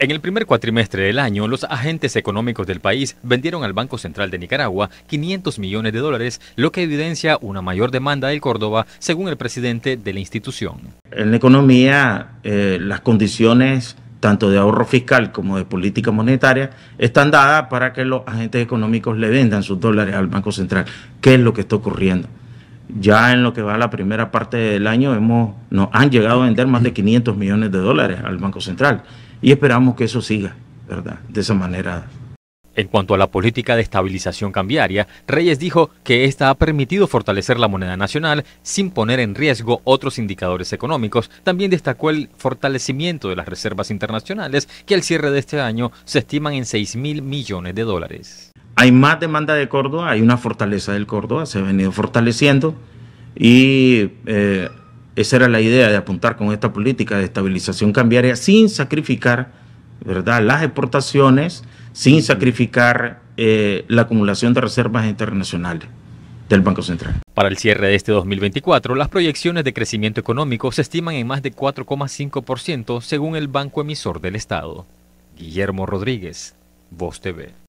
En el primer cuatrimestre del año, los agentes económicos del país vendieron al Banco Central de Nicaragua 500 millones de dólares, lo que evidencia una mayor demanda del Córdoba, según el presidente de la institución. En la economía, eh, las condiciones tanto de ahorro fiscal como de política monetaria están dadas para que los agentes económicos le vendan sus dólares al Banco Central. ¿Qué es lo que está ocurriendo? Ya en lo que va a la primera parte del año hemos, nos han llegado a vender más de 500 millones de dólares al Banco Central y esperamos que eso siga, ¿verdad? De esa manera. En cuanto a la política de estabilización cambiaria, Reyes dijo que esta ha permitido fortalecer la moneda nacional sin poner en riesgo otros indicadores económicos. También destacó el fortalecimiento de las reservas internacionales que al cierre de este año se estiman en 6 mil millones de dólares. Hay más demanda de Córdoba, hay una fortaleza del Córdoba, se ha venido fortaleciendo y eh, esa era la idea de apuntar con esta política de estabilización cambiaria sin sacrificar ¿verdad? las exportaciones, sin sacrificar eh, la acumulación de reservas internacionales del Banco Central. Para el cierre de este 2024, las proyecciones de crecimiento económico se estiman en más de 4,5% según el Banco Emisor del Estado. Guillermo Rodríguez, Voz TV.